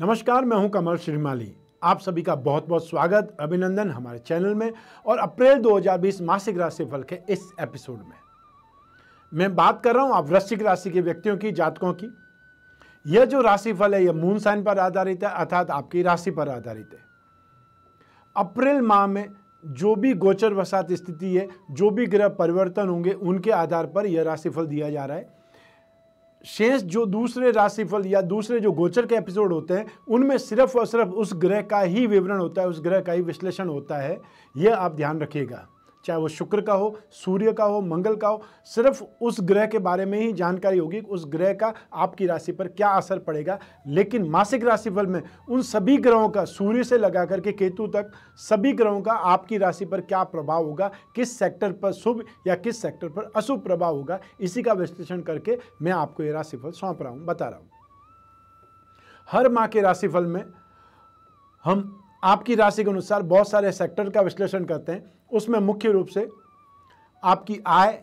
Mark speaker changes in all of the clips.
Speaker 1: नमस्कार मैं हूं कमल श्रीमाली आप सभी का बहुत बहुत स्वागत अभिनंदन हमारे चैनल में और अप्रैल 2020 मासिक राशिफल के इस एपिसोड में मैं बात कर रहा हूं आप वृश्चिक राशि के व्यक्तियों की जातकों की यह जो राशिफल है यह मून साइन पर आधारित है अर्थात आपकी राशि पर आधारित है अप्रैल माह में जो भी गोचर वसात स्थिति है जो भी ग्रह परिवर्तन होंगे उनके आधार पर यह राशिफल दिया जा रहा है शेष जो दूसरे राशिफल या दूसरे जो गोचर के एपिसोड होते हैं उनमें सिर्फ और सिर्फ उस ग्रह का ही विवरण होता है उस ग्रह का ही विश्लेषण होता है यह आप ध्यान रखिएगा चाहे वो शुक्र का हो सूर्य का हो मंगल का हो सिर्फ उस ग्रह के बारे में ही जानकारी होगी उस ग्रह का आपकी राशि पर क्या असर पड़ेगा लेकिन मासिक राशिफल में उन सभी ग्रहों का सूर्य से लगा करके केतु तक सभी ग्रहों का आपकी राशि पर क्या प्रभाव होगा किस सेक्टर पर शुभ या किस सेक्टर पर अशुभ प्रभाव होगा इसी का विश्लेषण करके मैं आपको ये राशिफल सौंप रहा हूँ बता रहा हूँ हर माह के राशिफल में हम आपकी राशि के अनुसार बहुत सारे सेक्टर का विश्लेषण करते हैं उसमें मुख्य रूप से आपकी आय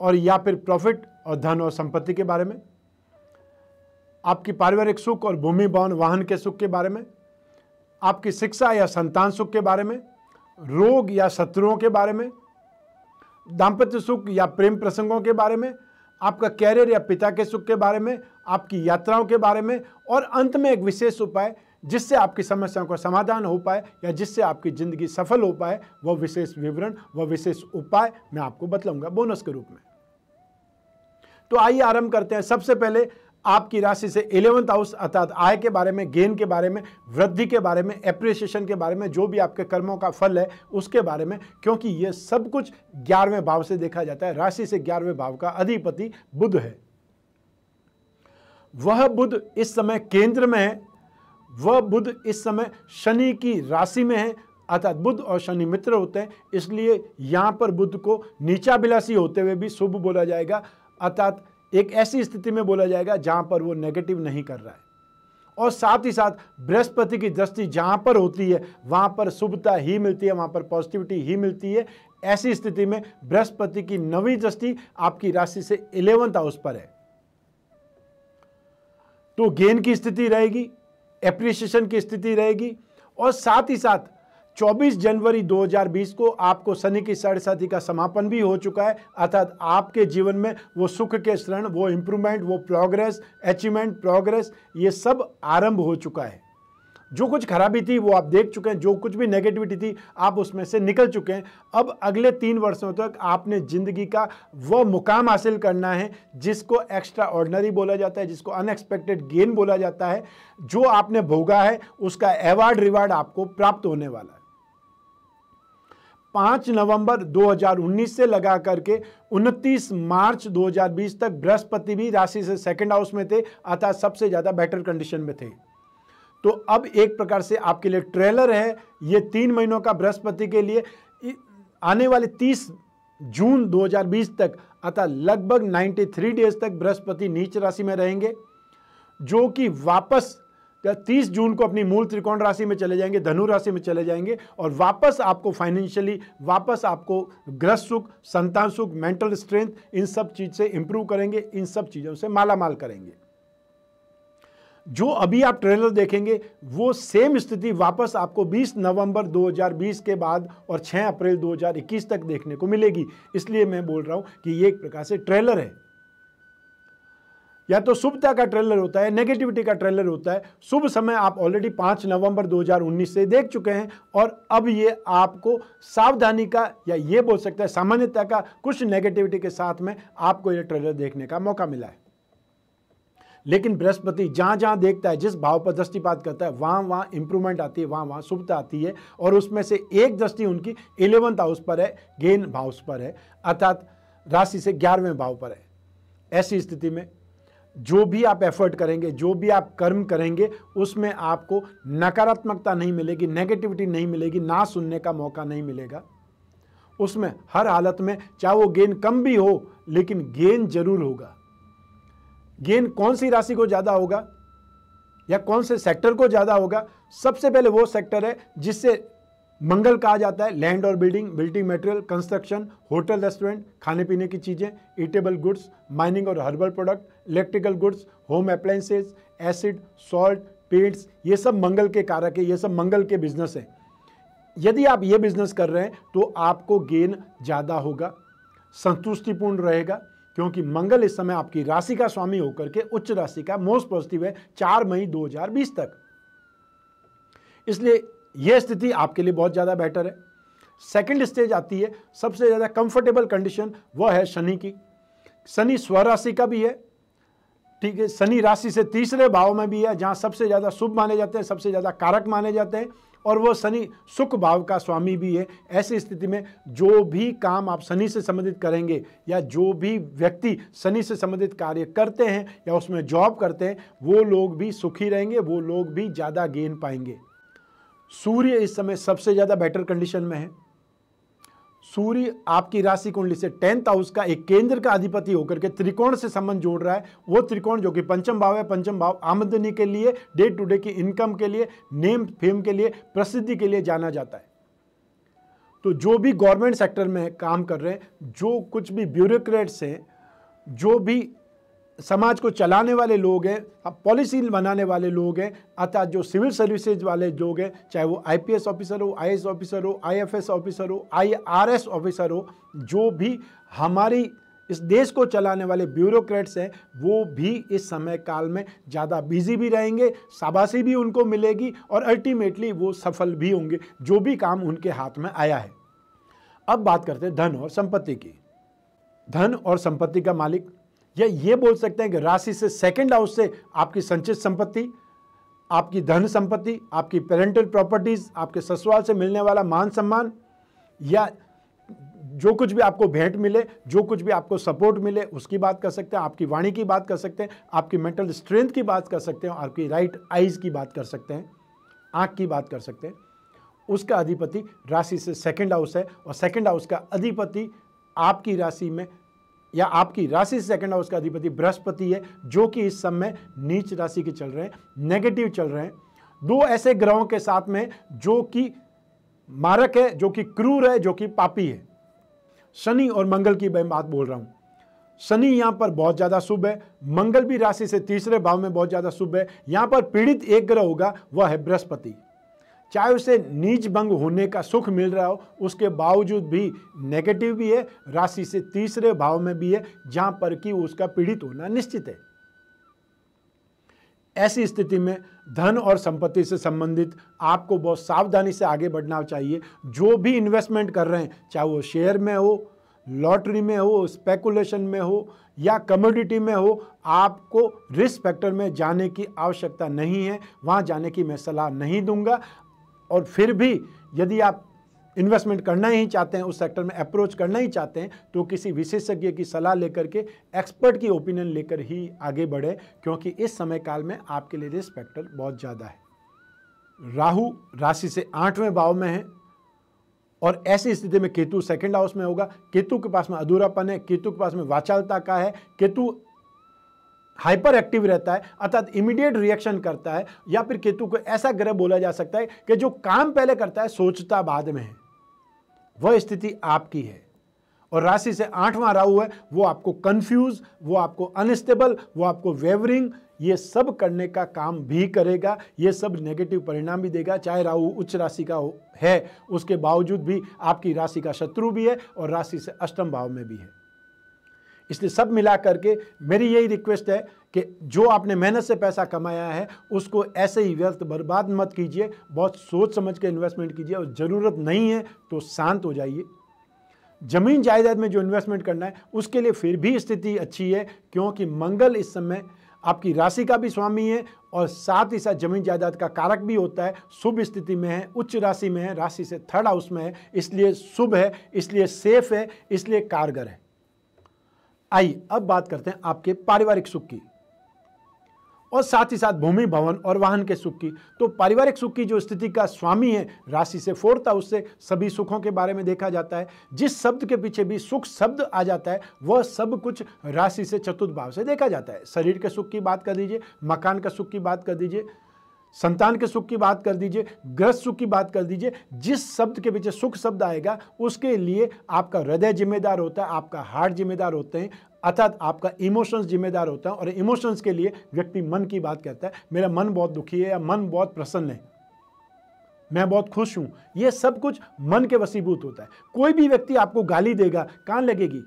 Speaker 1: और या फिर प्रॉफिट और धन और संपत्ति के बारे में आपकी पारिवारिक सुख और भूमि भवन वाहन के सुख के बारे में आपकी शिक्षा या संतान सुख के बारे में रोग या शत्रुओं के बारे में दाम्पत्य सुख या प्रेम प्रसंगों के बारे में आपका कैरियर या पिता के सुख के बारे में आपकी यात्राओं के बारे में और अंत में एक विशेष उपाय जिससे आपकी समस्याओं का समाधान हो पाए या जिससे आपकी ज़िंदगी सफल हो पाए वह विशेष विवरण वह विशेष उपाय मैं आपको बतलाऊंगा बोनस के रूप में तो आइए आरंभ करते हैं सबसे पहले आपकी राशि से इलेवंथ हाउस अर्थात आय के बारे में गेन के बारे में वृद्धि के बारे में एप्रिसिएशन के बारे में जो भी आपके कर्मों का फल है उसके बारे में क्योंकि यह सब कुछ ग्यारहवें भाव से देखा जाता है राशि से ग्यारहवें भाव का अधिपति बुध है वह बुध इस समय केंद्र में है वह बुध इस समय शनि की राशि में है अर्थात बुध और शनि मित्र होते हैं इसलिए यहाँ पर बुध को नीचा बिलासी होते हुए भी शुभ बोला जाएगा अर्थात एक ऐसी स्थिति में बोला जाएगा जहाँ पर वो नेगेटिव नहीं कर रहा है और साथ ही साथ बृहस्पति की दृष्टि जहाँ पर होती है वहाँ पर शुभता ही मिलती है वहाँ पर पॉजिटिविटी ही मिलती है ऐसी स्थिति में बृहस्पति की नवी दृष्टि आपकी राशि से इलेवंथ हाउस पर है तो गेन की स्थिति रहेगी एप्रिसिएशन की स्थिति रहेगी और साथ ही साथ 24 जनवरी 2020 को आपको शनि की साढ़े साथी का समापन भी हो चुका है अर्थात आपके जीवन में वो सुख के शरण वो इम्प्रूवमेंट वो प्रोग्रेस अचीवमेंट प्रोग्रेस ये सब आरंभ हो चुका है जो कुछ खराबी थी वो आप देख चुके हैं जो कुछ भी नेगेटिविटी थी आप उसमें से निकल चुके हैं अब अगले तीन वर्षों तक आपने ज़िंदगी का वह मुकाम हासिल करना है जिसको एक्स्ट्रा ऑर्डनरी बोला जाता है जिसको अनएक्सपेक्टेड गेन बोला जाता है जो आपने भोगा है उसका एवार्ड रिवार्ड आपको प्राप्त होने वाला है पांच नवंबर 2019 से लगा करके 29 मार्च 2020 तक बृहस्पति भी राशि से सेकंड हाउस में थे अतः सबसे ज़्यादा बेटर कंडीशन में थे तो अब एक प्रकार से आपके लिए ट्रेलर है ये तीन महीनों का बृहस्पति के लिए आने वाले तीस जून 2020 तक अतः लगभग 93 डेज तक बृहस्पति नीच राशि में रहेंगे जो कि वापस 30 जून को अपनी मूल त्रिकोण राशि में चले जाएंगे धनु राशि में चले जाएंगे और वापस आपको फाइनेंशियली वापस आपको ग्रह सुख संतान सुख मेंटल स्ट्रेंथ इन सब चीज़ से इंप्रूव करेंगे इन सब चीज़ों से माला माल करेंगे जो अभी आप ट्रेलर देखेंगे वो सेम स्थिति वापस आपको 20 नवंबर 2020 के बाद और 6 अप्रैल 2021 तक देखने को मिलेगी इसलिए मैं बोल रहा हूं कि ये एक प्रकार से ट्रेलर है या तो शुभता का ट्रेलर होता है नेगेटिविटी का ट्रेलर होता है शुभ समय आप ऑलरेडी 5 नवंबर 2019 से देख चुके हैं और अब ये आपको सावधानी का या ये बोल सकता है सामान्यता का कुछ नेगेटिविटी के साथ में आपको यह ट्रेलर देखने का मौका मिला है लेकिन बृहस्पति जहाँ जहाँ देखता है जिस भाव पर दृष्टिपात करता है वहाँ वहाँ इंप्रूवमेंट आती है वहाँ वहाँ शुभता आती है और उसमें से एक दृष्टि उनकी इलेवंथ हाउस पर है गेन हाउस पर है अर्थात राशि से ग्यारहवें भाव पर है ऐसी स्थिति में जो भी आप एफर्ट करेंगे जो भी आप कर्म करेंगे उसमें आपको नकारात्मकता नहीं मिलेगी नेगेटिविटी नहीं मिलेगी ना सुनने का मौका नहीं मिलेगा उसमें हर हालत में चाहे वो गेन कम भी हो लेकिन गेन जरूर होगा गेन कौन सी राशि को ज़्यादा होगा या कौन से सेक्टर को ज़्यादा होगा सबसे पहले वो सेक्टर है जिससे मंगल कहा जाता है लैंड और building building material construction hotel restaurant खाने पीने की चीज़ें ईटेबल गुड्स माइनिंग और herbal product electrical goods home appliances acid salt paints ये सब मंगल के कारक है ये सब मंगल के बिजनेस हैं यदि आप ये बिजनेस कर रहे हैं तो आपको गेन ज़्यादा होगा संतुष्टिपूर्ण रहेगा क्योंकि मंगल इस समय आपकी राशि का स्वामी होकर के उच्च राशि का मोस्ट पॉजिटिव है चार मई 2020 तक इसलिए यह स्थिति आपके लिए बहुत ज़्यादा बेटर है सेकेंड स्टेज आती है सबसे ज़्यादा कंफर्टेबल कंडीशन वह है शनि की शनि स्वराशि का भी है ठीक है शनि राशि से तीसरे भाव में भी है जहां सबसे ज़्यादा शुभ माने जाते हैं सबसे ज़्यादा कारक माने जाते हैं और वो शनि सुख भाव का स्वामी भी है ऐसी स्थिति में जो भी काम आप शनि से संबंधित करेंगे या जो भी व्यक्ति शनि से संबंधित कार्य करते हैं या उसमें जॉब करते हैं वो लोग भी सुखी रहेंगे वो लोग भी ज़्यादा गेन पाएंगे सूर्य इस समय सबसे ज़्यादा बेटर कंडीशन में है सूर्य आपकी राशि कुंडली से टेंथ हाउस का एक केंद्र का अधिपति होकर के त्रिकोण से संबंध जोड़ रहा है वो त्रिकोण जो कि पंचम भाव है पंचम भाव आमदनी के लिए डे टू डे की इनकम के लिए नेम फेम के लिए प्रसिद्धि के लिए जाना जाता है तो जो भी गवर्नमेंट सेक्टर में काम कर रहे हैं जो कुछ भी ब्यूरोक्रेट्स हैं जो भी समाज को चलाने वाले लोग हैं पॉलिसी बनाने वाले लोग हैं अर्थात जो सिविल सर्विसेज वाले लोग हैं चाहे वो आईपीएस ऑफिसर हो आईएएस ऑफिसर हो आईएफएस ऑफिसर हो आईआरएस ऑफिसर हो जो भी हमारी इस देश को चलाने वाले ब्यूरोक्रेट्स हैं वो भी इस समय काल में ज़्यादा बिजी भी रहेंगे शाबाशी भी उनको मिलेगी और अल्टीमेटली वो सफल भी होंगे जो भी काम उनके हाथ में आया है अब बात करते हैं धन और संपत्ति की धन और संपत्ति का मालिक या ये बोल सकते हैं कि राशि से सेकंड हाउस से आपकी संचित संपत्ति आपकी धन संपत्ति आपकी पेरेंटल प्रॉपर्टीज़ आपके ससुराल से मिलने वाला मान सम्मान या जो कुछ भी आपको भेंट मिले जो कुछ भी आपको सपोर्ट मिले उसकी बात कर सकते हैं आपकी वाणी की बात कर सकते हैं आपकी मेंटल स्ट्रेंथ की बात कर सकते हैं आपकी राइट आइज़ की बात कर सकते हैं आँख की बात कर सकते हैं उसका अधिपति राशि से सेकंड हाउस है और सेकंड हाउस का अधिपति आपकी राशि में या आपकी राशि सेकंड हाउस का अधिपति बृहस्पति है जो कि इस समय नीच राशि के चल रहे हैं नेगेटिव चल रहे हैं दो ऐसे ग्रहों के साथ में जो कि मारक है जो कि क्रूर है जो कि पापी है शनि और मंगल की मैं बात बोल रहा हूं शनि यहां पर बहुत ज़्यादा शुभ है मंगल भी राशि से तीसरे भाव में बहुत ज़्यादा शुभ है यहां पर पीड़ित एक ग्रह होगा वह है बृहस्पति चाहे उसे नीच भंग होने का सुख मिल रहा हो उसके बावजूद भी नेगेटिव भी है राशि से तीसरे भाव में भी है जहां पर कि उसका पीड़ित होना निश्चित है ऐसी स्थिति में धन और संपत्ति से संबंधित आपको बहुत सावधानी से आगे बढ़ना चाहिए जो भी इन्वेस्टमेंट कर रहे हैं चाहे वो शेयर में हो लॉटरी में हो स्पेकुलेशन में हो या कमोडिटी में हो आपको रिस्क फैक्टर में जाने की आवश्यकता नहीं है वहाँ जाने की मैं सलाह नहीं दूंगा और फिर भी यदि आप इन्वेस्टमेंट करना ही चाहते हैं उस सेक्टर में अप्रोच करना ही चाहते हैं तो किसी विशेषज्ञ की सलाह लेकर के एक्सपर्ट की ओपिनियन लेकर ही आगे बढ़े क्योंकि इस समय काल में आपके लिए रिस्क फैक्टर बहुत ज़्यादा है राहु राशि से आठवें भाव में है और ऐसी स्थिति में केतु सेकंड हाउस में होगा केतु के पास में अधूरापन है केतु के पास में वाचालता का है केतु हाइपर एक्टिव रहता है अर्थात इमीडिएट रिएक्शन करता है या फिर केतु को ऐसा ग्रह बोला जा सकता है कि जो काम पहले करता है सोचता बाद में है वह स्थिति आपकी है और राशि से आठवां राहु है वो आपको कंफ्यूज वो आपको अनस्टेबल वो आपको वेवरिंग ये सब करने का काम भी करेगा ये सब नेगेटिव परिणाम भी देगा चाहे राहु उच्च राशि का है उसके बावजूद भी आपकी राशि का शत्रु भी है और राशि से अष्टम भाव में भी है इसलिए सब मिला करके मेरी यही रिक्वेस्ट है कि जो आपने मेहनत से पैसा कमाया है उसको ऐसे ही व्यर्थ बर्बाद मत कीजिए बहुत सोच समझ के इन्वेस्टमेंट कीजिए और ज़रूरत नहीं है तो शांत हो जाइए ज़मीन जायदाद में जो इन्वेस्टमेंट करना है उसके लिए फिर भी स्थिति अच्छी है क्योंकि मंगल इस समय आपकी राशि का भी स्वामी है और साथ ही साथ जमीन जायदाद का कारक भी होता है शुभ स्थिति में है उच्च राशि में है राशि से थर्ड हाउस में है इसलिए शुभ है इसलिए सेफ है इसलिए कारगर है आइए अब बात करते हैं आपके पारिवारिक सुख की और साथ ही साथ भूमि भवन और वाहन के सुख की तो पारिवारिक सुख की जो स्थिति का स्वामी है राशि से फोर्थ हाउस से सभी सुखों के बारे में देखा जाता है जिस शब्द के पीछे भी सुख शब्द आ जाता है वह सब कुछ राशि से चतुर्थ भाव से देखा जाता है शरीर के सुख की बात कर दीजिए मकान का सुख की बात कर दीजिए संतान के सुख की बात कर दीजिए ग्रस्त सुख की बात कर दीजिए जिस शब्द के पीछे सुख शब्द आएगा उसके लिए आपका हृदय जिम्मेदार होता है आपका हार्ट जिम्मेदार होते हैं अर्थात आपका इमोशंस जिम्मेदार होता है और इमोशंस के लिए व्यक्ति मन की बात करता है मेरा मन बहुत दुखी है या मन बहुत प्रसन्न है मैं बहुत खुश हूं यह सब कुछ मन के वसीभूत होता है कोई भी व्यक्ति आपको गाली देगा कान लगेगी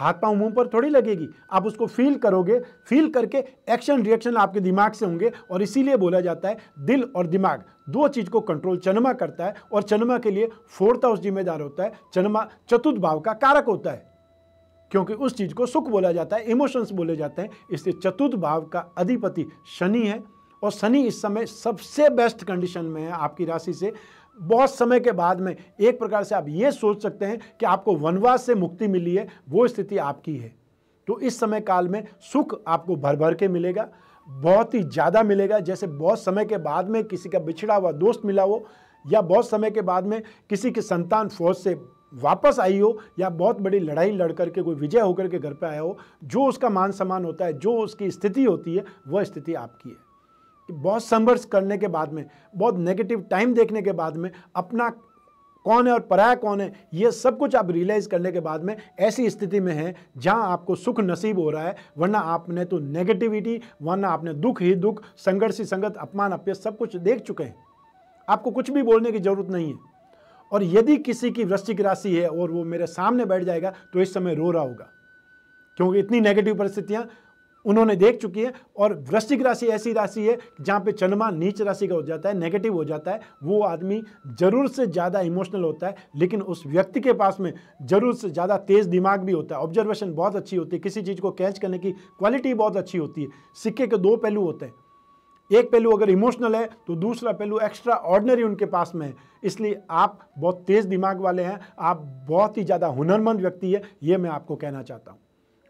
Speaker 1: हाथ पांव मुंह पर थोड़ी लगेगी आप उसको फील करोगे फील करके एक्शन रिएक्शन आपके दिमाग से होंगे और इसीलिए बोला जाता है दिल और दिमाग दो चीज़ को कंट्रोल चन्मा करता है और चन्मा के लिए फोर्थ हाउस जिम्मेदार होता है चन्मा चतुर्थ भाव का कारक होता है क्योंकि उस चीज़ को सुख बोला जाता है इमोशंस बोले जाते हैं इसलिए चतुर्थ भाव का अधिपति शनि है और शनि इस समय सबसे बेस्ट कंडीशन में है आपकी राशि से बहुत समय के बाद में एक प्रकार से आप ये सोच सकते हैं कि आपको वनवास से मुक्ति मिली है वो स्थिति आपकी है तो इस समय काल में सुख आपको भर भर के मिलेगा बहुत ही ज़्यादा मिलेगा जैसे बहुत समय के बाद में किसी का बिछड़ा हुआ दोस्त मिला हो या बहुत समय के बाद में किसी की संतान फौज से वापस आई हो या बहुत बड़ी लड़ाई लड़ करके कोई विजय होकर के घर पर आया हो जो उसका मान सम्मान होता है जो उसकी स्थिति होती है वह स्थिति आपकी है कि बहुत संघर्ष करने के बाद में बहुत नेगेटिव टाइम देखने के बाद में अपना कौन है और पराया कौन है ये सब कुछ आप रियलाइज़ करने के बाद में ऐसी स्थिति में है जहाँ आपको सुख नसीब हो रहा है वरना आपने तो नेगेटिविटी वरना आपने दुख ही दुख संघर्ष ही संगत अपमान अपय सब कुछ देख चुके हैं आपको कुछ भी बोलने की ज़रूरत नहीं है और यदि किसी की वृश्चिक राशि है और वो मेरे सामने बैठ जाएगा तो इस समय रो रहा होगा क्योंकि इतनी नेगेटिव परिस्थितियाँ उन्होंने देख चुकी है और वृश्चिक राशि ऐसी राशि है जहाँ पे चंद्रमा नीच राशि का हो जाता है नेगेटिव हो जाता है वो आदमी ज़रूर से ज़्यादा इमोशनल होता है लेकिन उस व्यक्ति के पास में ज़रूर से ज़्यादा तेज़ दिमाग भी होता है ऑब्जर्वेशन बहुत अच्छी होती है किसी चीज़ को कैच करने की क्वालिटी बहुत अच्छी होती है सिक्के के दो पहलू होते हैं एक पहलू अगर इमोशनल है तो दूसरा पहलू एक्स्ट्रा ऑर्डनरी उनके पास में है इसलिए आप बहुत तेज़ दिमाग वाले हैं आप बहुत ही ज़्यादा हुनरमंद व्यक्ति है ये मैं आपको कहना चाहता हूँ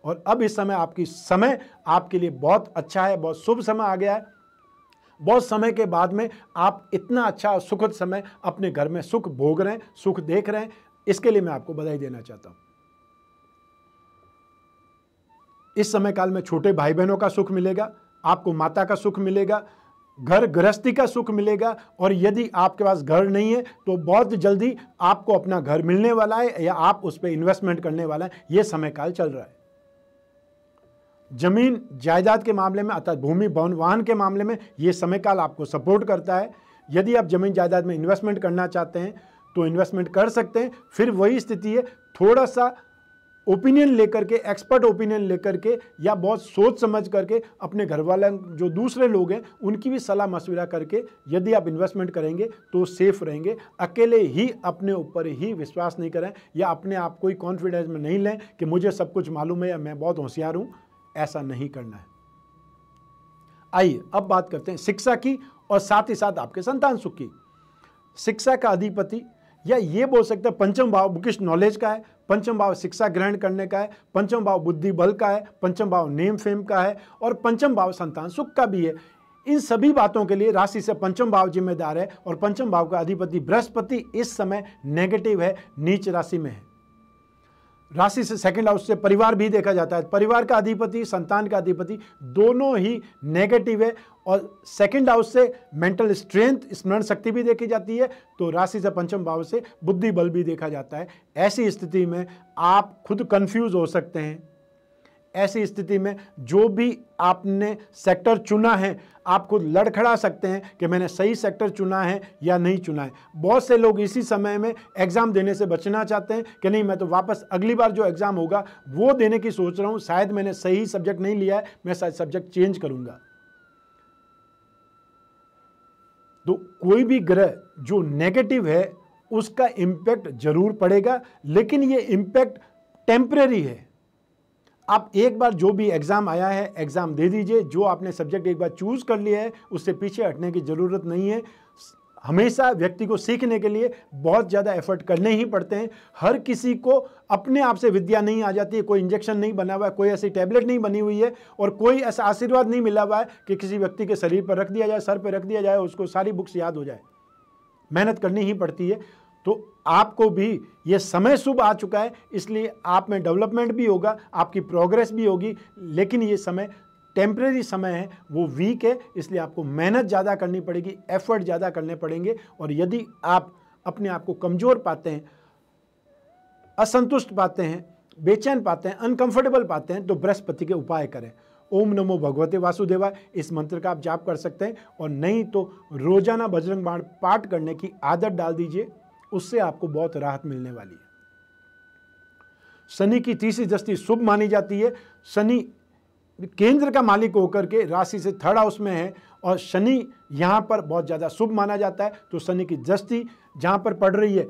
Speaker 1: और अब इस समय आपकी समय आपके लिए बहुत अच्छा है बहुत शुभ समय आ गया है बहुत समय के बाद में आप इतना अच्छा और सुखद समय अपने घर में सुख भोग रहे हैं सुख देख रहे हैं इसके लिए मैं आपको बधाई देना चाहता हूं इस समय काल में छोटे भाई बहनों का सुख मिलेगा आपको माता का सुख मिलेगा घर गृहस्थी का सुख मिलेगा और यदि आपके पास घर नहीं है तो बहुत जल्दी आपको अपना घर मिलने वाला है या आप उस पर इन्वेस्टमेंट करने वाला है यह समय काल चल रहा है ज़मीन जायदाद के मामले में अर्थात भूमि भवन वाहन के मामले में ये समय काल आपको सपोर्ट करता है यदि आप ज़मीन जायदाद में इन्वेस्टमेंट करना चाहते हैं तो इन्वेस्टमेंट कर सकते हैं फिर वही स्थिति है थोड़ा सा ओपिनियन लेकर के एक्सपर्ट ओपिनियन लेकर के या बहुत सोच समझ करके अपने घर वाले जो दूसरे लोग हैं उनकी भी सलाह मशविरा करके यदि आप इन्वेस्टमेंट करेंगे तो सेफ रहेंगे अकेले ही अपने ऊपर ही विश्वास नहीं करें या अपने आप को ही कॉन्फिडेंस में नहीं लें कि मुझे सब कुछ मालूम है या मैं बहुत होशियार हूँ ऐसा नहीं करना है आइए अब बात करते हैं शिक्षा की और साथ ही साथ आपके संतान सुख की शिक्षा का अधिपति या ये बोल सकते हैं पंचम भाव बुकिश नॉलेज का है पंचम भाव शिक्षा ग्रहण करने का है पंचम भाव बुद्धि बल का है पंचम भाव नेम फेम का है और पंचम भाव संतान सुख का भी है इन सभी बातों के लिए राशि से पंचम भाव जिम्मेदार है और पंचम भाव का अधिपति बृहस्पति इस समय नेगेटिव है नीच राशि में है राशि से सेकंड हाउस से परिवार भी देखा जाता है परिवार का अधिपति संतान का अधिपति दोनों ही नेगेटिव है और सेकंड हाउस से मेंटल स्ट्रेंथ स्मरण शक्ति भी देखी जाती है तो राशि से पंचम भाव से बुद्धि बल भी देखा जाता है ऐसी स्थिति में आप खुद कंफ्यूज हो सकते हैं ऐसी स्थिति में जो भी आपने सेक्टर चुना है आप खुद लड़खड़ा सकते हैं कि मैंने सही सेक्टर चुना है या नहीं चुना है बहुत से लोग इसी समय में एग्ज़ाम देने से बचना चाहते हैं कि नहीं मैं तो वापस अगली बार जो एग्ज़ाम होगा वो देने की सोच रहा हूँ शायद मैंने सही सब्जेक्ट नहीं लिया है मैं शायद सब्जेक्ट चेंज करूँगा तो कोई भी ग्रह जो नेगेटिव है उसका इम्पैक्ट जरूर पड़ेगा लेकिन ये इम्पैक्ट टेम्प्रेरी है आप एक बार जो भी एग्ज़ाम आया है एग्ज़ाम दे दीजिए जो आपने सब्जेक्ट एक बार चूज़ कर लिया है उससे पीछे हटने की ज़रूरत नहीं है हमेशा व्यक्ति को सीखने के लिए बहुत ज़्यादा एफर्ट करने ही पड़ते हैं हर किसी को अपने आप से विद्या नहीं आ जाती है कोई इंजेक्शन नहीं बना हुआ है कोई ऐसी टैबलेट नहीं बनी हुई है और कोई ऐसा आशीर्वाद नहीं मिला हुआ है कि किसी व्यक्ति के शरीर पर रख दिया जाए सर पर रख दिया जाए उसको सारी बुक्स याद हो जाए मेहनत करनी ही पड़ती है तो आपको भी ये समय शुभ आ चुका है इसलिए आप में डेवलपमेंट भी होगा आपकी प्रोग्रेस भी होगी लेकिन ये समय टेम्प्रेरी समय है वो वीक है इसलिए आपको मेहनत ज़्यादा करनी पड़ेगी एफर्ट ज़्यादा करने पड़ेंगे और यदि आप अपने आप को कमज़ोर पाते हैं असंतुष्ट पाते हैं बेचैन पाते हैं अनकंफर्टेबल पाते हैं तो बृहस्पति के उपाय करें ओम नमो भगवते वासुदेवा इस मंत्र का आप जाप कर सकते हैं और नहीं तो रोजाना बजरंग बाण पाठ करने की आदत डाल दीजिए उससे आपको बहुत राहत मिलने वाली है शनि की तीसरी दृष्टि शुभ मानी जाती है शनि केंद्र का मालिक होकर के राशि से थर्ड हाउस में है और शनि यहाँ पर बहुत ज़्यादा शुभ माना जाता है तो शनि की दृष्टि जहाँ पर पड़ रही है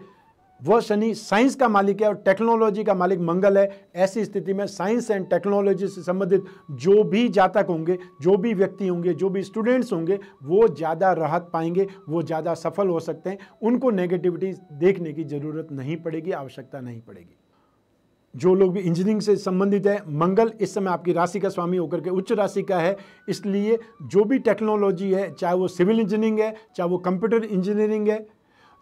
Speaker 1: वो शनि साइंस का मालिक है और टेक्नोलॉजी का मालिक मंगल है ऐसी स्थिति में साइंस एंड टेक्नोलॉजी से संबंधित जो भी जातक होंगे जो भी व्यक्ति होंगे जो भी स्टूडेंट्स होंगे वो ज़्यादा राहत पाएंगे वो ज़्यादा सफल हो सकते हैं उनको नेगेटिविटी देखने की ज़रूरत नहीं पड़ेगी आवश्यकता नहीं पड़ेगी जो लोग भी इंजीनियरिंग से संबंधित है मंगल इस समय आपकी राशि का स्वामी होकर के उच्च राशि का है इसलिए जो भी टेक्नोलॉजी है चाहे वो सिविल इंजीनियरिंग है चाहे वो कंप्यूटर इंजीनियरिंग है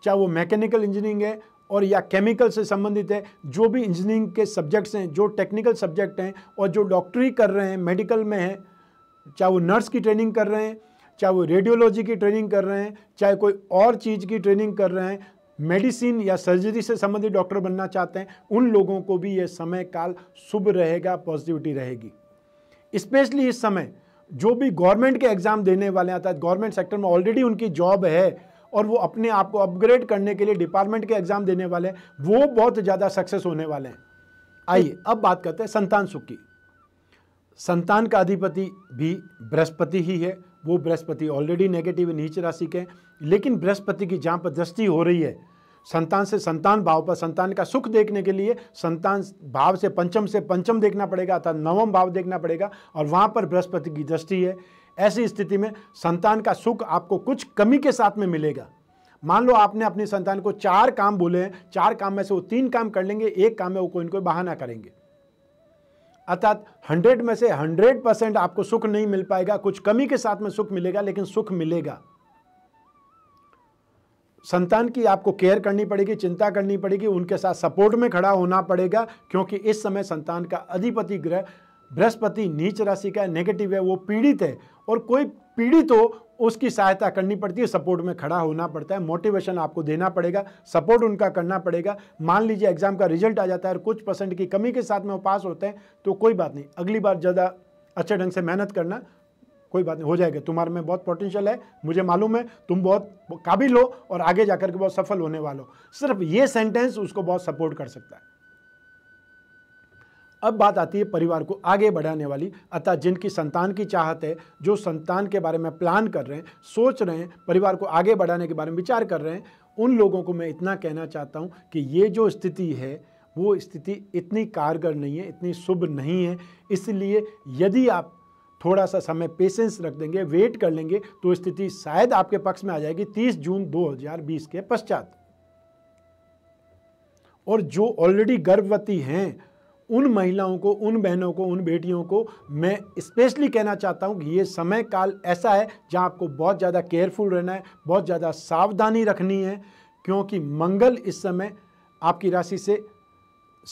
Speaker 1: चाहे वो मैकेनिकल इंजीनियरिंग है और या केमिकल से संबंधित है जो भी इंजीनियरिंग के सब्जेक्ट्स हैं जो टेक्निकल सब्जेक्ट हैं और जो डॉक्टरी कर रहे हैं मेडिकल में हैं चाहे वो नर्स की ट्रेनिंग कर रहे हैं चाहे वो रेडियोलॉजी की ट्रेनिंग कर रहे हैं चाहे कोई और चीज़ की ट्रेनिंग कर रहे हैं मेडिसिन या सर्जरी से संबंधित डॉक्टर बनना चाहते हैं उन लोगों को भी ये समय काल शुभ रहेगा पॉजिटिविटी रहेगी स्पेशली इस समय जो भी गवर्नमेंट के एग्ज़ाम देने वाले आता है गवर्नमेंट सेक्टर में ऑलरेडी उनकी जॉब है और वो अपने आप को अपग्रेड करने के लिए डिपार्टमेंट के एग्जाम देने वाले हैं वो बहुत ज़्यादा सक्सेस होने वाले हैं आइए अब बात करते हैं संतान सुख की संतान का अधिपति भी बृहस्पति ही है वो बृहस्पति ऑलरेडी नेगेटिव नीच राशि के लेकिन बृहस्पति की जहाँ पर दृष्टि हो रही है संतान से संतान भाव पर संतान का सुख देखने के लिए संतान भाव से पंचम से पंचम देखना पड़ेगा अर्थात नवम भाव देखना पड़ेगा और वहाँ पर बृहस्पति की दृष्टि है ऐसी स्थिति में संतान का सुख आपको कुछ कमी के साथ में मिलेगा मान लो आपने अपनी संतान को चार काम बोले हैं चार काम में से वो तीन काम कर लेंगे एक काम में वो कोई इनको बहाना करेंगे अर्थात हंड्रेड में से हंड्रेड परसेंट आपको सुख नहीं मिल पाएगा कुछ कमी के साथ में सुख मिलेगा लेकिन सुख मिलेगा संतान की आपको केयर करनी पड़ेगी चिंता करनी पड़ेगी उनके साथ सपोर्ट में खड़ा होना पड़ेगा क्योंकि इस समय संतान का अधिपति ग्रह बृहस्पति नीच राशि का नेगेटिव है वो पीड़ित है और कोई पीड़ित हो उसकी सहायता करनी पड़ती है सपोर्ट में खड़ा होना पड़ता है मोटिवेशन आपको देना पड़ेगा सपोर्ट उनका करना पड़ेगा मान लीजिए एग्जाम का रिजल्ट आ जाता है और कुछ परसेंट की कमी के साथ में वो पास होते हैं तो कोई बात नहीं अगली बार ज़्यादा अच्छे ढंग से मेहनत करना कोई बात नहीं हो जाएगा तुम्हारे में बहुत पोटेंशियल है मुझे मालूम है तुम बहुत काबिल हो और आगे जाकर के बहुत सफल होने वालों सिर्फ ये सेंटेंस उसको बहुत सपोर्ट कर सकता है अब बात आती है परिवार को आगे बढ़ाने वाली अतः जिनकी संतान की चाहत है जो संतान के बारे में प्लान कर रहे हैं सोच रहे हैं परिवार को आगे बढ़ाने के बारे में विचार कर रहे हैं उन लोगों को मैं इतना कहना चाहता हूँ कि ये जो स्थिति है वो स्थिति इतनी कारगर नहीं है इतनी शुभ नहीं है इसलिए यदि आप थोड़ा सा समय पेशेंस रख देंगे वेट कर लेंगे तो स्थिति शायद आपके पक्ष में आ जाएगी 30 जून 2020 के पश्चात और जो ऑलरेडी गर्भवती हैं उन महिलाओं को उन बहनों को उन बेटियों को मैं स्पेशली कहना चाहता हूँ कि ये समय काल ऐसा है जहाँ आपको बहुत ज़्यादा केयरफुल रहना है बहुत ज़्यादा सावधानी रखनी है क्योंकि मंगल इस समय आपकी राशि से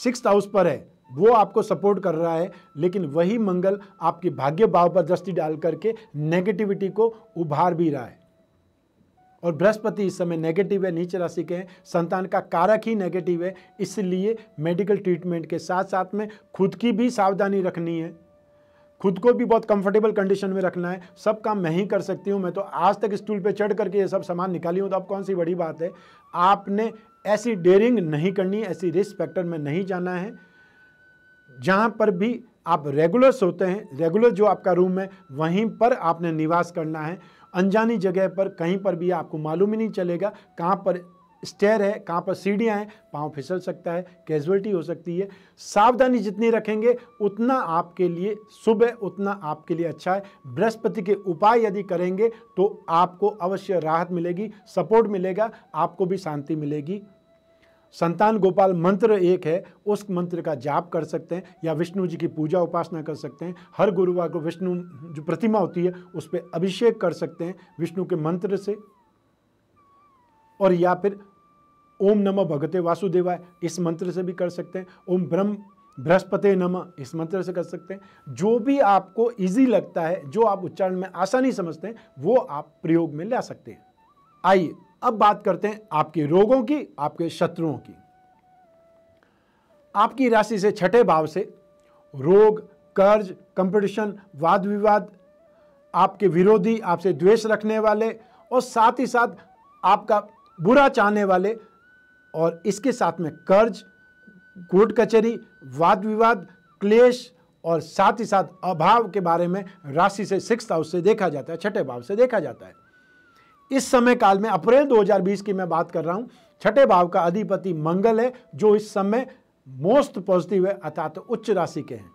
Speaker 1: सिक्स हाउस पर है वो आपको सपोर्ट कर रहा है लेकिन वही मंगल आपके भाग्य भाव पर दृष्टि डाल करके नेगेटिविटी को उभार भी रहा है और बृहस्पति इस समय नेगेटिव है नीच राशि के हैं संतान का कारक ही नेगेटिव है इसलिए मेडिकल ट्रीटमेंट के साथ साथ में खुद की भी सावधानी रखनी है खुद को भी बहुत कंफर्टेबल कंडीशन में रखना है सब काम मैं ही कर सकती हूँ मैं तो आज तक स्टूल पे चढ़ करके ये सब सामान निकाली हूँ तो अब कौन सी बड़ी बात है आपने ऐसी डेयरिंग नहीं करनी ऐसी रिस्क फैक्टर में नहीं जाना है जहाँ पर भी आप रेगुलर सोते हैं रेगुलर जो आपका रूम है वहीं पर आपने निवास करना है अनजानी जगह पर कहीं पर भी आपको मालूम ही नहीं चलेगा कहाँ पर स्टेयर है कहाँ पर सीढ़ियाँ हैं पाँव फिसल सकता है कैजुअलिटी हो सकती है सावधानी जितनी रखेंगे उतना आपके लिए शुभ है उतना आपके लिए अच्छा है बृहस्पति के उपाय यदि करेंगे तो आपको अवश्य राहत मिलेगी सपोर्ट मिलेगा आपको भी शांति मिलेगी संतान गोपाल मंत्र एक है उस मंत्र का जाप कर सकते हैं या विष्णु जी की पूजा उपासना कर सकते हैं हर गुरुवार को विष्णु जो प्रतिमा होती है उस पर अभिषेक कर सकते हैं विष्णु के मंत्र से और या फिर ओम नमः भगते वासुदेवाय इस मंत्र से भी कर सकते हैं ओम ब्रह्म बृहस्पति नम इस मंत्र से कर सकते हैं जो भी आपको इजी लगता है जो आप उच्चारण में आसानी समझते हैं वो आप प्रयोग में ला सकते हैं आइए अब बात करते हैं आपके रोगों की आपके शत्रुओं की आपकी राशि से छठे भाव से रोग कर्ज कंपटीशन वाद विवाद आपके विरोधी आपसे द्वेष रखने वाले और साथ ही साथ आपका बुरा चाहने वाले और इसके साथ में कर्ज कोर्ट कचहरी वाद विवाद क्लेश और साथ ही साथ अभाव के बारे में राशि से सिक्स हाउस से देखा जाता है छठे भाव से देखा जाता है इस समय काल में अप्रैल 2020 की मैं बात कर रहा हूँ छठे भाव का अधिपति मंगल है जो इस समय मोस्ट पॉजिटिव है अर्थात उच्च राशि के हैं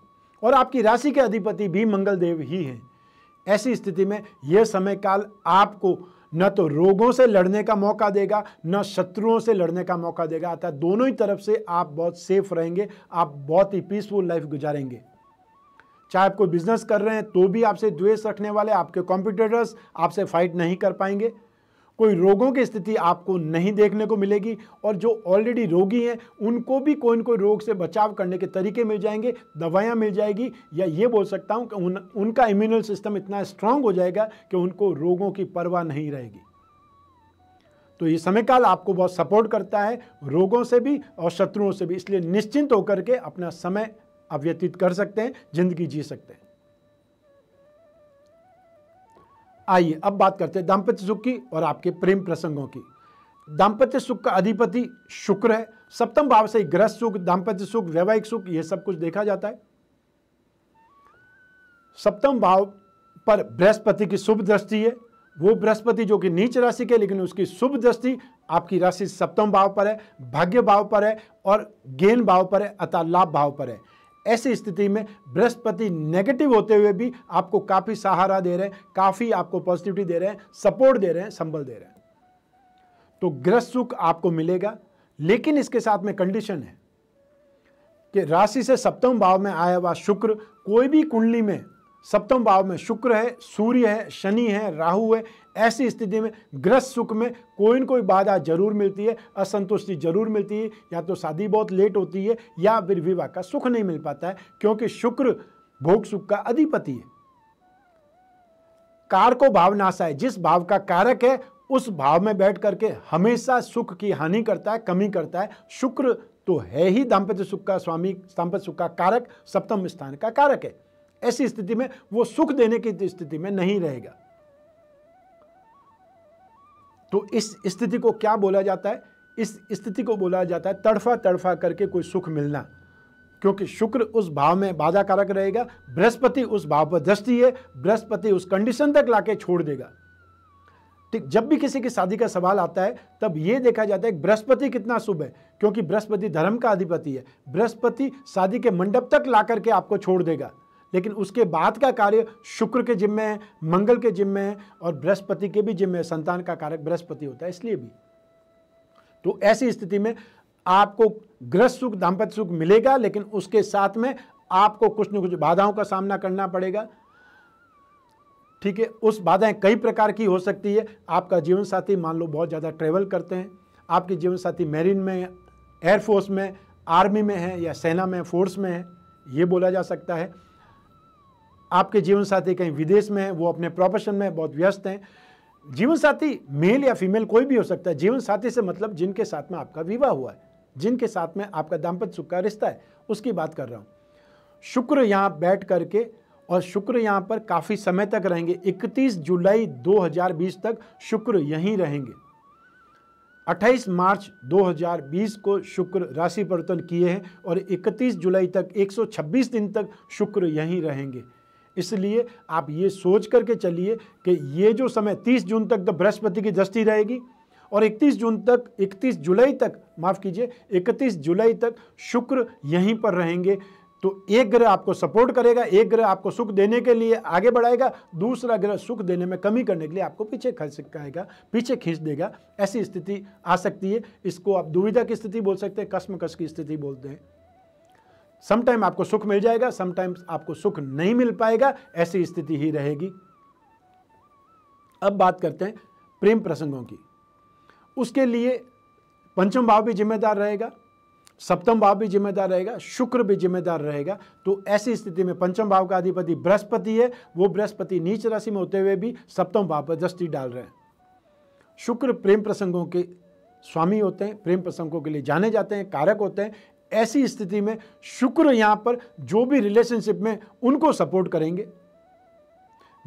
Speaker 1: और आपकी राशि के अधिपति भी मंगल देव ही हैं ऐसी स्थिति में यह समय काल आपको न तो रोगों से लड़ने का मौका देगा न शत्रुओं से लड़ने का मौका देगा अर्थात दोनों ही तरफ से आप बहुत सेफ रहेंगे आप बहुत ही पीसफुल लाइफ गुजारेंगे चाहे आप कोई बिजनेस कर रहे हैं तो भी आपसे द्वेष रखने वाले आपके कॉम्पिटिटर्स आपसे फाइट नहीं कर पाएंगे कोई रोगों की स्थिति आपको नहीं देखने को मिलेगी और जो ऑलरेडी रोगी हैं उनको भी कोई ना कोई रोग से बचाव करने के तरीके मिल जाएंगे दवाइयाँ मिल जाएगी या ये बोल सकता हूँ कि उन उनका इम्यूनल सिस्टम इतना स्ट्रांग हो जाएगा कि उनको रोगों की परवाह नहीं रहेगी तो ये समय काल आपको बहुत सपोर्ट करता है रोगों से भी और शत्रुओं से भी इसलिए निश्चिंत होकर के अपना समय आप व्यतीत कर सकते हैं जिंदगी जी सकते हैं आइए अब बात करते हैं दाम्पत्य सुख की और आपके प्रेम प्रसंगों की दाम्पत्य सुख का अधिपति शुक्र है सप्तम भाव से ग्रह सुख दाम्पत्य सुख वैवाहिक सुख यह सब कुछ देखा जाता है सप्तम भाव पर बृहस्पति की शुभ दृष्टि है वो बृहस्पति जो कि नीच राशि के लेकिन उसकी शुभ दृष्टि आपकी राशि सप्तम भाव पर है भाग्य भाव पर है और गेन भाव पर है अतः लाभ भाव पर है ऐसी स्थिति में बृहस्पति नेगेटिव होते हुए भी आपको काफ़ी सहारा दे रहे हैं काफ़ी आपको पॉजिटिविटी दे रहे हैं सपोर्ट दे रहे हैं संबल दे रहे हैं तो ग्रह सुख आपको मिलेगा लेकिन इसके साथ में कंडीशन है कि राशि से सप्तम भाव में आया हुआ शुक्र कोई भी कुंडली में सप्तम भाव में शुक्र है सूर्य है शनि है राहु है ऐसी स्थिति में ग्रस्त सुख में कोई ना कोई बाधा जरूर मिलती है असंतुष्टि जरूर मिलती है या तो शादी बहुत लेट होती है या फिर विवाह का सुख नहीं मिल पाता है क्योंकि शुक्र भोग सुख का अधिपति है कार को भावनाशा है जिस भाव का कारक है उस भाव में बैठ करके हमेशा सुख की हानि करता है कमी करता है शुक्र तो है ही दाम्पत्य सुख का स्वामी दाम्पत्य सुख का कारक सप्तम स्थान का कारक है ऐसी स्थिति में वो सुख देने की स्थिति में नहीं रहेगा तो इस स्थिति को क्या बोला जाता है इस स्थिति को बोला जाता है तड़फा तड़फा करके कोई सुख मिलना क्योंकि शुक्र उस भाव में बाधा कारक रहेगा बृहस्पति उस भाव पर दृष्टि है बृहस्पति उस कंडीशन तक लाके छोड़ देगा ठीक जब भी किसी की शादी का सवाल आता है तब यह देखा जाता है बृहस्पति कितना शुभ है क्योंकि बृहस्पति धर्म का अधिपति है बृहस्पति शादी के मंडप तक ला करके आपको छोड़ देगा लेकिन उसके बाद का कार्य शुक्र के जिम्मे है मंगल के जिम्मे है और बृहस्पति के भी जिम्मे संतान का कारक बृहस्पति होता है इसलिए भी तो ऐसी स्थिति में आपको ग्रह सुख दाम्पत्य सुख मिलेगा लेकिन उसके साथ में आपको कुछ न कुछ बाधाओं का सामना करना पड़ेगा ठीक है उस बाधाएं कई प्रकार की हो सकती है आपका जीवन साथी मान लो बहुत ज़्यादा ट्रेवल करते हैं आपके जीवन साथी मेरिन में एयरफोर्स में आर्मी में है या सेना में फोर्स में है ये बोला जा सकता है आपके जीवन साथी कहीं विदेश में है वो अपने प्रोफेशन में बहुत व्यस्त हैं जीवन साथी मेल या फीमेल कोई भी हो सकता है जीवन साथी से मतलब जिनके साथ में आपका विवाह हुआ है जिनके साथ में आपका दाम्पत्य सुख का रिश्ता है उसकी बात कर रहा हूँ शुक्र यहाँ बैठ करके और शुक्र यहाँ पर काफ़ी समय तक रहेंगे 31 जुलाई 2020 तक शुक्र यहीं रहेंगे 28 मार्च 2020 को शुक्र राशि परिवर्तन किए हैं और 31 जुलाई तक 126 दिन तक शुक्र यहीं रहेंगे इसलिए आप ये सोच करके चलिए कि ये जो समय 30 जून तक तो बृहस्पति की दृष्टि रहेगी और 31 जून तक 31 जुलाई तक माफ़ कीजिए 31 जुलाई तक शुक्र यहीं पर रहेंगे तो एक ग्रह आपको सपोर्ट करेगा एक ग्रह आपको सुख देने के लिए आगे बढ़ाएगा दूसरा ग्रह सुख देने में कमी करने के लिए आपको पीछे खिसकाएगा पीछे खींच देगा ऐसी स्थिति आ सकती है इसको आप दुविधा की स्थिति बोल सकते हैं कसमकस की स्थिति बोलते हैं समटाइम आपको सुख मिल जाएगा समटाइम्स आपको सुख नहीं मिल पाएगा ऐसी स्थिति ही रहेगी अब बात करते हैं प्रेम प्रसंगों की उसके लिए पंचम भाव भी जिम्मेदार रहेगा सप्तम भाव भी जिम्मेदार रहेगा शुक्र भी जिम्मेदार रहेगा तो ऐसी स्थिति में पंचम भाव का अधिपति बृहस्पति है वो बृहस्पति नीच राशि में होते हुए भी सप्तम भाव पर दृष्टि डाल रहे हैं शुक्र प्रेम प्रसंगों के स्वामी होते हैं प्रेम प्रसंगों के लिए जाने जाते हैं कारक होते हैं ऐसी स्थिति में शुक्र यहां पर जो भी रिलेशनशिप में उनको सपोर्ट करेंगे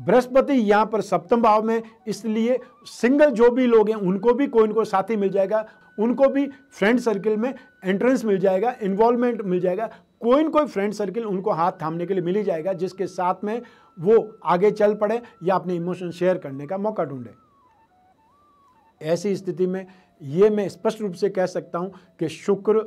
Speaker 1: बृहस्पति यहां पर सप्तम भाव में इसलिए सिंगल जो भी लोग हैं उनको भी कोई कोई साथी मिल जाएगा उनको भी फ्रेंड सर्किल में एंट्रेंस मिल जाएगा इन्वॉल्वमेंट मिल जाएगा कोई ना कोई फ्रेंड सर्किल उनको हाथ थामने के लिए मिल ही जाएगा जिसके साथ में वो आगे चल पड़े या अपने इमोशन शेयर करने का मौका ढूंढे ऐसी स्थिति में ये मैं स्पष्ट रूप से कह सकता हूं कि शुक्र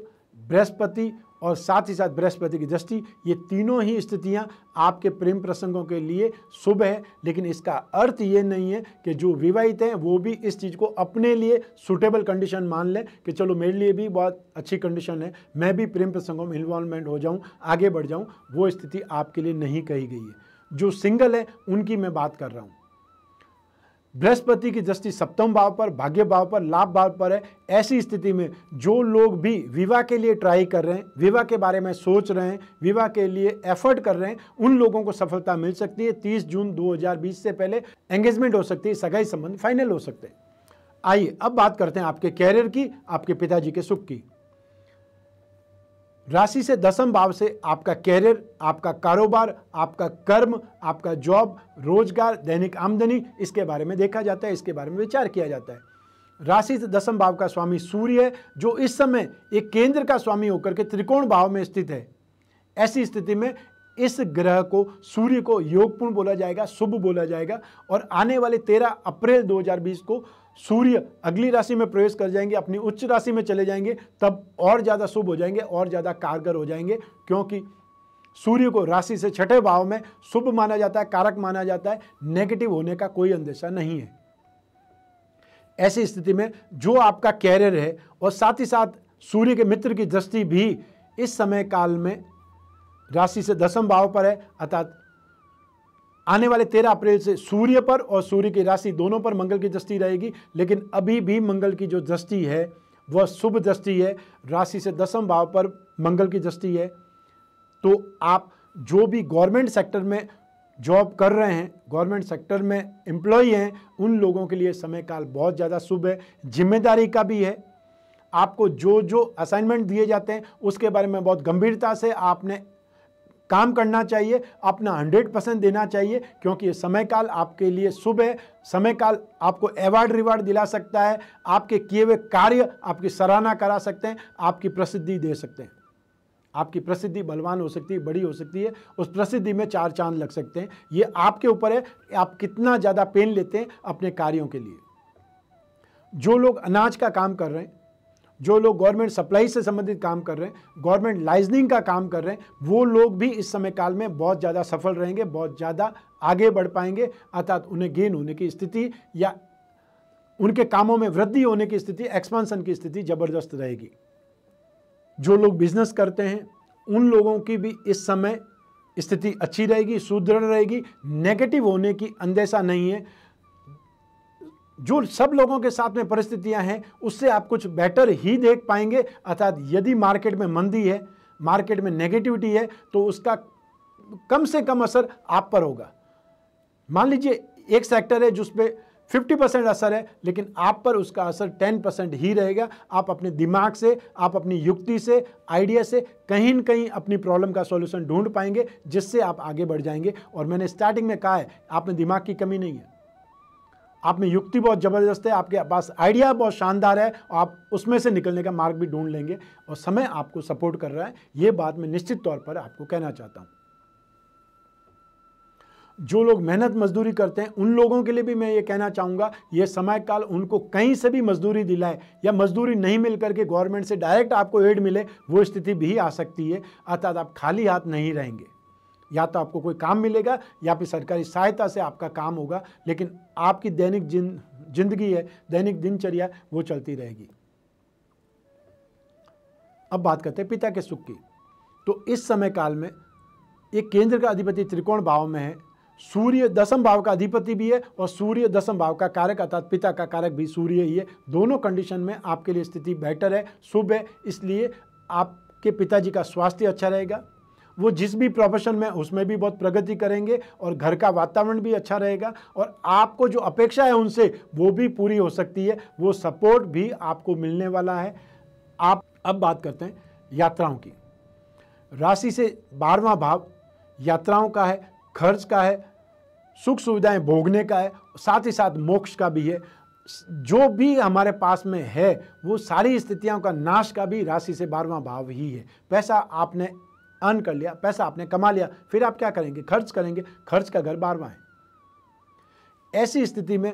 Speaker 1: बृहस्पति और साथ ही साथ बृहस्पति की दृष्टि ये तीनों ही स्थितियां आपके प्रेम प्रसंगों के लिए शुभ है लेकिन इसका अर्थ ये नहीं है कि जो विवाहित हैं वो भी इस चीज़ को अपने लिए सुटेबल कंडीशन मान लें कि चलो मेरे लिए भी बहुत अच्छी कंडीशन है मैं भी प्रेम प्रसंगों में इन्वॉल्वमेंट हो जाऊँ आगे बढ़ जाऊँ वो स्थिति आपके लिए नहीं कही गई है जो सिंगल है उनकी मैं बात कर रहा हूँ बृहस्पति की दृष्टि सप्तम भाव पर भाग्य भाव पर लाभ भाव पर है ऐसी स्थिति में जो लोग भी विवाह के लिए ट्राई कर रहे हैं विवाह के बारे में सोच रहे हैं विवाह के लिए एफर्ट कर रहे हैं उन लोगों को सफलता मिल सकती है 30 जून 2020 से पहले एंगेजमेंट हो सकती है सगाई संबंध फाइनल हो सकते हैं आइए अब बात करते हैं आपके कैरियर की आपके पिताजी के सुख की राशि से दसम भाव से आपका कैरियर आपका कारोबार आपका कर्म आपका जॉब रोजगार दैनिक आमदनी इसके बारे में देखा जाता है इसके बारे में विचार किया जाता है राशि से दसम भाव का स्वामी सूर्य है जो इस समय एक केंद्र का स्वामी होकर के त्रिकोण भाव में स्थित है ऐसी स्थिति में इस ग्रह को सूर्य को योगपूर्ण बोला जाएगा शुभ बोला जाएगा और आने वाले 13 अप्रैल 2020 को सूर्य अगली राशि में प्रवेश कर जाएंगे अपनी उच्च राशि में चले जाएंगे तब और ज़्यादा शुभ हो जाएंगे और ज़्यादा कारगर हो जाएंगे क्योंकि सूर्य को राशि से छठे भाव में शुभ माना जाता है कारक माना जाता है नेगेटिव होने का कोई अंदेशा नहीं है ऐसी स्थिति में जो आपका कैरियर है और साथ ही साथ सूर्य के मित्र की दृष्टि भी इस समय काल में राशि से दसम भाव पर है अर्थात आने वाले तेरह अप्रैल से सूर्य पर और सूर्य की राशि दोनों पर मंगल की दृष्टि रहेगी लेकिन अभी भी मंगल की जो दृष्टि है वह शुभ दृष्टि है राशि से दसम भाव पर मंगल की दृष्टि है तो आप जो भी गवर्नमेंट सेक्टर में जॉब कर रहे हैं गवर्नमेंट सेक्टर में एम्प्लॉय हैं उन लोगों के लिए समय काल बहुत ज़्यादा शुभ है जिम्मेदारी का भी है आपको जो जो असाइनमेंट दिए जाते हैं उसके बारे में बहुत गंभीरता से आपने काम करना चाहिए अपना हंड्रेड परसेंट देना चाहिए क्योंकि समय काल आपके लिए शुभ है समय काल आपको अवार्ड रिवार्ड दिला सकता है आपके किए हुए कार्य आपकी सराहना करा सकते हैं आपकी प्रसिद्धि दे सकते हैं आपकी प्रसिद्धि बलवान हो सकती है बड़ी हो सकती है उस प्रसिद्धि में चार चांद लग सकते हैं ये आपके ऊपर है आप कितना ज़्यादा पेन लेते हैं अपने कार्यों के लिए जो लोग अनाज का काम कर रहे हैं जो लोग गवर्नमेंट सप्लाई से संबंधित काम कर रहे हैं गवर्नमेंट लाइजनिंग का काम कर रहे हैं वो लोग भी इस समय काल में बहुत ज़्यादा सफल रहेंगे बहुत ज़्यादा आगे बढ़ पाएंगे अर्थात उन्हें गेन होने की स्थिति या उनके कामों में वृद्धि होने की स्थिति एक्सपांसन की स्थिति ज़बरदस्त रहेगी जो लोग बिजनेस करते हैं उन लोगों की भी इस समय स्थिति अच्छी रहेगी सुदृढ़ रहेगी नेगेटिव होने की अंदेशा नहीं है जो सब लोगों के साथ में परिस्थितियां हैं उससे आप कुछ बेटर ही देख पाएंगे अर्थात यदि मार्केट में मंदी है मार्केट में नेगेटिविटी है तो उसका कम से कम असर आप पर होगा मान लीजिए एक सेक्टर है जिसपे 50 परसेंट असर है लेकिन आप पर उसका असर 10 परसेंट ही रहेगा आप अपने दिमाग से आप अपनी युक्ति से आइडिया से कहीं न कहीं अपनी प्रॉब्लम का सॉल्यूशन ढूंढ पाएंगे जिससे आप आगे बढ़ जाएंगे और मैंने स्टार्टिंग में कहा है आप में दिमाग की कमी नहीं है आप में युक्ति बहुत ज़बरदस्त है आपके पास आइडिया बहुत शानदार है और आप उसमें से निकलने का मार्ग भी ढूंढ लेंगे और समय आपको सपोर्ट कर रहा है ये बात मैं निश्चित तौर पर आपको कहना चाहता हूँ जो लोग मेहनत मजदूरी करते हैं उन लोगों के लिए भी मैं ये कहना चाहूँगा ये समय काल उनको कहीं से भी मजदूरी दिलाए या मजदूरी नहीं मिल करके गवर्नमेंट से डायरेक्ट आपको एड मिले वो स्थिति भी आ सकती है अर्थात आप खाली हाथ नहीं रहेंगे या तो आपको कोई काम मिलेगा या फिर सरकारी सहायता से आपका काम होगा लेकिन आपकी दैनिक जिन जिंदगी है दैनिक दिनचर्या वो चलती रहेगी अब बात करते हैं पिता के सुख की तो इस समय काल में एक केंद्र का अधिपति त्रिकोण भाव में है सूर्य दसम भाव का अधिपति भी है और सूर्य दसम भाव का कारक अर्थात पिता का कारक भी सूर्य ही है दोनों कंडीशन में आपके लिए स्थिति बेटर है शुभ है इसलिए आपके पिताजी का स्वास्थ्य अच्छा रहेगा वो जिस भी प्रोफेशन में उसमें भी बहुत प्रगति करेंगे और घर का वातावरण भी अच्छा रहेगा और आपको जो अपेक्षा है उनसे वो भी पूरी हो सकती है वो सपोर्ट भी आपको मिलने वाला है आप अब बात करते हैं यात्राओं की राशि से बारवा भाव यात्राओं का है खर्च का है सुख सुविधाएं भोगने का है साथ ही साथ मोक्ष का भी है जो भी हमारे पास में है वो सारी स्थितियों का नाश का भी राशि से बारहवा भाव ही है पैसा आपने अर्न कर लिया पैसा आपने कमा लिया फिर आप क्या करेंगे खर्च करेंगे खर्च का घर बारवा है ऐसी स्थिति में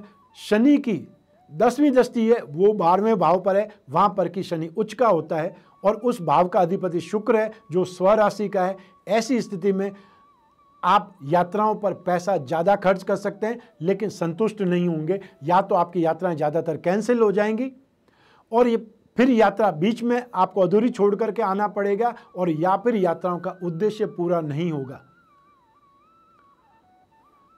Speaker 1: शनि की दसवीं दृष्टि है वो बारहवें भाव पर है वहां पर की शनि उच्च का होता है और उस भाव का अधिपति शुक्र है जो स्व राशि का है ऐसी स्थिति में आप यात्राओं पर पैसा ज़्यादा खर्च कर सकते हैं लेकिन संतुष्ट नहीं होंगे या तो आपकी यात्राएं ज़्यादातर कैंसिल हो जाएंगी और ये फिर यात्रा बीच में आपको अधूरी छोड़ करके आना पड़ेगा और या फिर यात्राओं का उद्देश्य पूरा नहीं होगा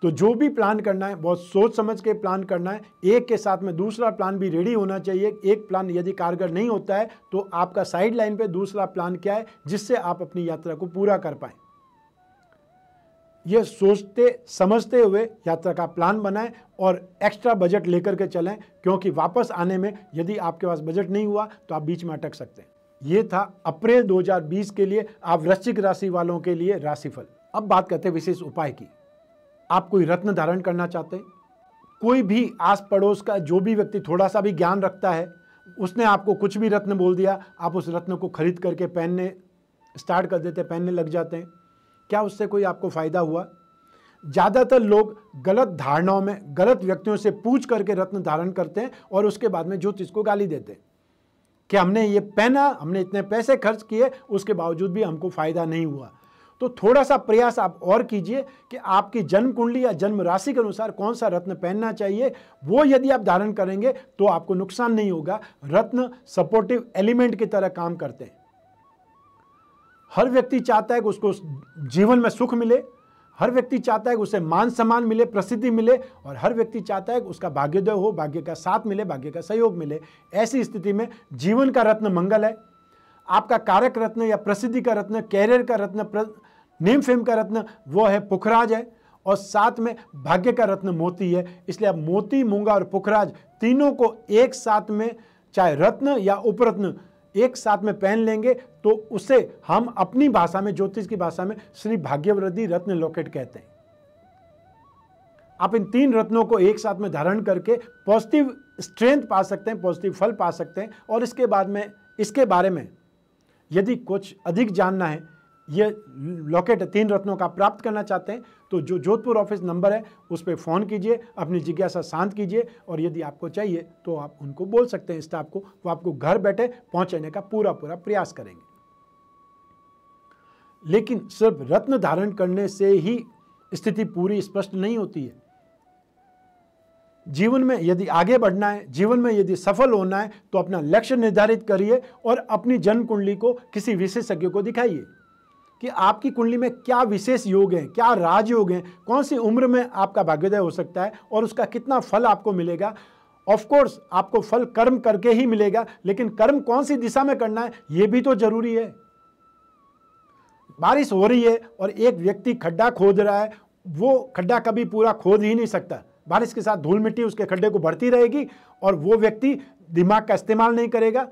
Speaker 1: तो जो भी प्लान करना है बहुत सोच समझ के प्लान करना है एक के साथ में दूसरा प्लान भी रेडी होना चाहिए एक प्लान यदि कारगर नहीं होता है तो आपका साइड लाइन पे दूसरा प्लान क्या है जिससे आप अपनी यात्रा को पूरा कर पाए ये सोचते समझते हुए यात्रा का प्लान बनाएं और एक्स्ट्रा बजट लेकर के चलें क्योंकि वापस आने में यदि आपके पास बजट नहीं हुआ तो आप बीच में अटक सकते हैं ये था अप्रैल 2020 के लिए आप वृश्चिक राशि वालों के लिए राशिफल अब बात करते हैं विशेष उपाय की आप कोई रत्न धारण करना चाहते हैं कोई भी आस पड़ोस का जो भी व्यक्ति थोड़ा सा भी ज्ञान रखता है उसने आपको कुछ भी रत्न बोल दिया आप उस रत्न को खरीद करके पहनने स्टार्ट कर देते पहनने लग जाते हैं क्या उससे कोई आपको फ़ायदा हुआ ज़्यादातर लोग गलत धारणाओं में गलत व्यक्तियों से पूछ करके रत्न धारण करते हैं और उसके बाद में ज्योतिष को गाली देते हैं कि हमने ये पहना हमने इतने पैसे खर्च किए उसके बावजूद भी हमको फ़ायदा नहीं हुआ तो थोड़ा सा प्रयास आप और कीजिए कि आपकी जन्म कुंडली या जन्म राशि के अनुसार कौन सा रत्न पहनना चाहिए वो यदि आप धारण करेंगे तो आपको नुकसान नहीं होगा रत्न सपोर्टिव एलिमेंट की तरह काम करते हैं हर व्यक्ति चाहता है कि उसको जीवन में सुख मिले हर व्यक्ति चाहता है कि उसे मान सम्मान मिले प्रसिद्धि मिले और हर व्यक्ति चाहता है कि उसका भाग्योदय हो भाग्य का साथ मिले भाग्य का सहयोग मिले ऐसी स्थिति में जीवन का रत्न मंगल है आपका कारक रत्न या प्रसिद्धि का रत्न कैरियर का रत्न नेम फेम का रत्न वो है पुखराज है और साथ में भाग्य का रत्न मोती है इसलिए आप मोती मूंगा और पुखराज तीनों को एक साथ में चाहे रत्न या उपरत्न एक साथ में पहन लेंगे तो उसे हम अपनी भाषा में ज्योतिष की भाषा में श्री भाग्यवृद्धि रत्न लॉकेट कहते हैं आप इन तीन रत्नों को एक साथ में धारण करके पॉजिटिव स्ट्रेंथ पा सकते हैं पॉजिटिव फल पा सकते हैं और इसके बाद में इसके बारे में यदि कुछ अधिक जानना है ये लॉकेट तीन रत्नों का प्राप्त करना चाहते हैं तो जो जोधपुर ऑफिस नंबर है उस पर फ़ोन कीजिए अपनी जिज्ञासा शांत कीजिए और यदि आपको चाहिए तो आप उनको बोल सकते हैं स्टाफ को वो आपको घर बैठे पहुंचाने का पूरा पूरा प्रयास करेंगे लेकिन सिर्फ रत्न धारण करने से ही स्थिति पूरी स्पष्ट नहीं होती है जीवन में यदि आगे बढ़ना है जीवन में यदि सफल होना है तो अपना लक्ष्य निर्धारित करिए और अपनी जन्म कुंडली को किसी विशेषज्ञ को दिखाइए कि आपकी कुंडली में क्या विशेष योग हैं क्या राजयोग हैं कौन सी उम्र में आपका भाग्योदय हो सकता है और उसका कितना फल आपको मिलेगा ऑफ कोर्स आपको फल कर्म करके ही मिलेगा लेकिन कर्म कौन सी दिशा में करना है ये भी तो जरूरी है बारिश हो रही है और एक व्यक्ति खड्डा खोद रहा है वो खड्डा कभी पूरा खोद ही नहीं सकता बारिश के साथ धूल मिट्टी उसके खड्डे को भरती रहेगी और वो व्यक्ति दिमाग का इस्तेमाल नहीं करेगा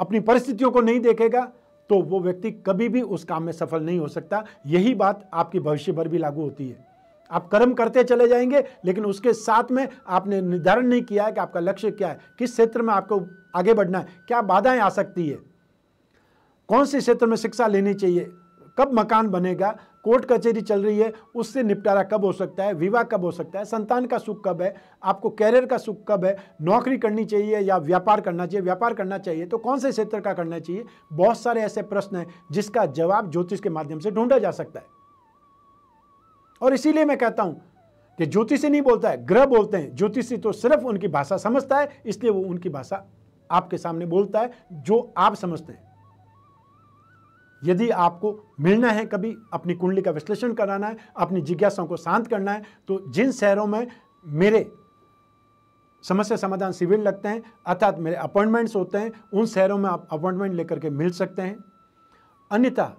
Speaker 1: अपनी परिस्थितियों को नहीं देखेगा तो वो व्यक्ति कभी भी उस काम में सफल नहीं हो सकता यही बात आपकी भविष्य पर भी लागू होती है आप कर्म करते चले जाएंगे लेकिन उसके साथ में आपने निर्धारण नहीं किया है कि आपका लक्ष्य क्या है किस क्षेत्र में आपको आगे बढ़ना है क्या बाधाएं आ सकती है कौन से क्षेत्र में शिक्षा लेनी चाहिए कब मकान बनेगा कोर्ट कचहरी चल रही है उससे निपटारा कब हो सकता है विवाह कब हो सकता है संतान का सुख कब है आपको कैरियर का सुख कब है नौकरी करनी चाहिए या व्यापार करना चाहिए व्यापार करना चाहिए तो कौन से क्षेत्र का करना चाहिए बहुत सारे ऐसे प्रश्न हैं जिसका जवाब ज्योतिष के माध्यम से ढूंढा जा सकता है और इसीलिए मैं कहता हूं कि ज्योतिषी नहीं बोलता है ग्रह बोलते हैं ज्योतिषी तो सिर्फ उनकी भाषा समझता है इसलिए वो उनकी भाषा आपके सामने बोलता है जो आप समझते हैं यदि आपको मिलना है कभी अपनी कुंडली का विश्लेषण कराना है अपनी जिज्ञासाओं को शांत करना है तो जिन शहरों में मेरे समस्या समाधान शिविर लगते हैं अर्थात मेरे अपॉइंटमेंट्स होते हैं उन शहरों में आप अपॉइंटमेंट लेकर के मिल सकते हैं अन्यथा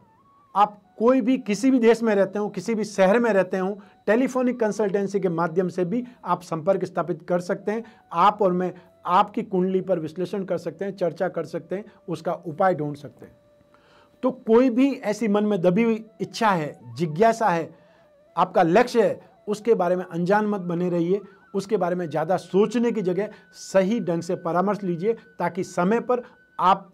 Speaker 1: आप कोई भी किसी भी देश में रहते हो किसी भी शहर में रहते हो टेलीफोनिक कंसल्टेंसी के माध्यम से भी आप संपर्क स्थापित कर सकते हैं आप और मैं आपकी कुंडली पर विश्लेषण कर सकते हैं चर्चा कर सकते हैं उसका उपाय ढूंढ सकते हैं तो कोई भी ऐसी मन में दबी हुई इच्छा है जिज्ञासा है आपका लक्ष्य है उसके बारे में अनजान मत बने रहिए उसके बारे में ज़्यादा सोचने की जगह सही ढंग से परामर्श लीजिए ताकि समय पर आप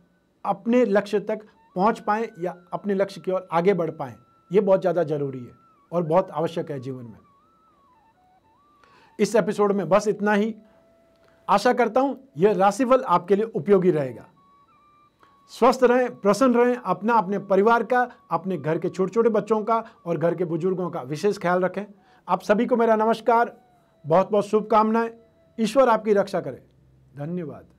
Speaker 1: अपने लक्ष्य तक पहुंच पाएँ या अपने लक्ष्य की ओर आगे बढ़ पाएँ ये बहुत ज़्यादा ज़रूरी है और बहुत आवश्यक है जीवन में इस एपिसोड में बस इतना ही आशा करता हूँ यह राशिफल आपके लिए उपयोगी रहेगा स्वस्थ रहें प्रसन्न रहें अपना अपने परिवार का अपने घर के छोटे छोटे बच्चों का और घर के बुजुर्गों का विशेष ख्याल रखें आप सभी को मेरा नमस्कार बहुत बहुत शुभकामनाएं ईश्वर आपकी रक्षा करें धन्यवाद